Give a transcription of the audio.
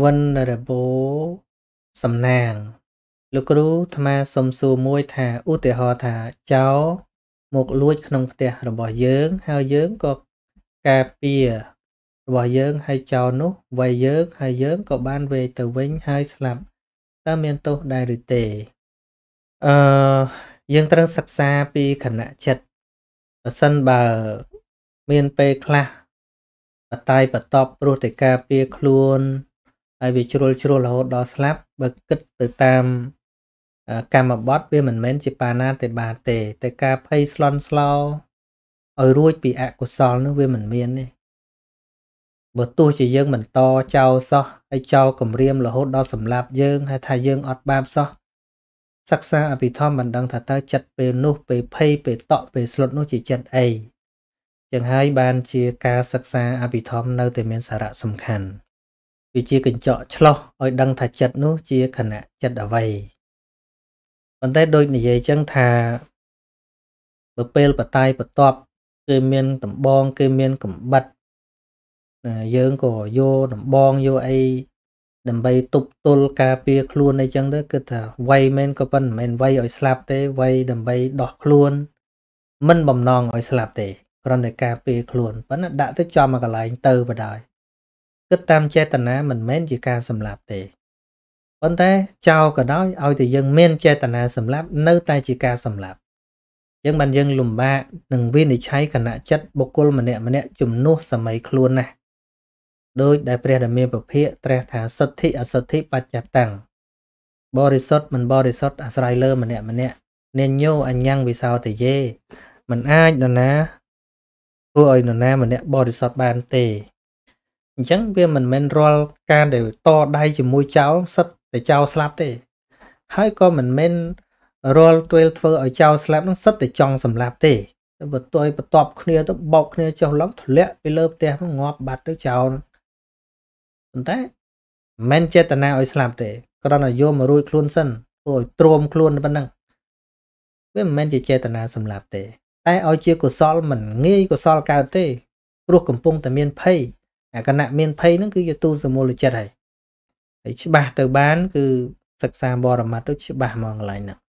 vulnerable សំណាងលោកគ្រូថ្មសុំសួរមួយថាឧទាហរណ៍ថាចោរមកលួច ក្នុងផ្ទះរបស់យើង ហើយយើងក៏ការពាររបស់យើងហើយចោរនោះវាយយើងហើយយើងក៏បានវេទៅវិញហើយស្លាប់តើមានទោសដែរឬទេអឺយើងត្រូវសិក្សាពីគណៈចិត្តបើសិនបើ មានពេលខ្លះបតាយបតបព្រោះតែការពារខ្លួនហើយវាជ្រុលជ្រុលរហូតដល់ស្លាប់បើគិតទៅតាមកម្មបត្តិវាមិនមែនជាបាណាតិបាទេតែការភ័យស្លន់ស្លោឲ្យរួចពីអកុសលនោះវាមិនមានទេបើទោះជាយើងបន្តចោលសោះហើយចោលគំរាមរហូតដល់សម្លាប់យើងហើយថាយើងអត់បាបសោះសិក្សាអភិធម្មមិនដឹងថាតើចិត្តពេលនោះ ពេលភ័យពេលតក់ពេលស្លុតនោះ ជាចិត្តអីចឹងហើយ បានជាការសិក្សាអភិធម្មនៅតែមានសារៈសំខាន់វាជាកញ្ចក់ឆ្លោះឲ្យដឹងថាចិត្តនោះជាខណៈចិត្តអ្វីប៉ុន្តែដូចនិយាយចឹងថាបើពេលបតាយបតប់គឺមានដំបងគឺមានកំបិតយើងក៏យកដំបងយកអីដើម្បី ទប់ទល់ការពារខ្លួនអីចឹងទៅគឺថាវាយមែនក៏ប៉ុន្តែមិនមែនវាយឲ្យស្លាប់ទេវាយដើម្បីដោះខ្លួនមិនបំណងឲ្យស្លាប់ទេគ្រាន់តែការពារខ្លួនប៉ុន្តែដាក់ទៅចំមកកន្លែងទៅបណ្ដោយគិតតាមចេតនាមិនមែនជាការសម្លាប់ទេប៉ុន្តែចោលក៏ដោយឲ្យតែយើងមានចេតនាសម្លាប់នៅតែជាការសម្លាប់ឹងបានយើង លំបាកនឹងវិនិច្ឆ័យគណៈចិត្តបុគ្គលម្នាក់ម្នាក់ជំនួសសម័យខ្លួនណាស់ដោយដែលព្រះរាមាពភាកត្រាស់ថាសទ្ធិអសទ្ធិបច្ចតាំងបរិសុទ្ធមិនបរិសុទ្ធអាស្រ័យលើម្នាក់ម្នាក់នេញោអញ្ញងវិសោតយេមិនអាចនរណាធ្វើឲ្យនរណាម្នាក់បរិសុទ្ធបានទេអញ្ចឹងវាមិនមែនរាល់ការដែលតដៃជាមួយចៅសិតតែចៅស្លាប់ទេ ហើយក៏មិនមែនរាល់ពេលធ្វើឲ្យចៅស្លាប់នឹងសិតតែចង់សម្លាប់ទេទៅបន្ទួយបន្ទប់គ្នាទៅបោកគ្នាចុះឡំធ្លាក់ពីលើផ្ទះហ្នឹងងាប់បាត់ទៅចោលប៉ុន្តែមិនមែនចេតនាឲ្យស្លាប់ទេគ្រាន់តែយកមករួយខ្លួនសិនធ្វើឲ្យទ្រាំខ្លួនប៉ុណ្ណឹងវាមិនមែនជាចេតនាសម្លាប់ទេតែឲ្យជាកុសលមិនងាយកុសលកើតទេព្រោះកំពុងតែមានភ័យអាគណៈមានភ័យហ្នឹងគឺជាទូសមូលចិត្តហើយហើយច្បាស់ទៅបាន គឺសិក្សាបរមត្តទៅច្បាស់មកកន្លែងហ្នឹង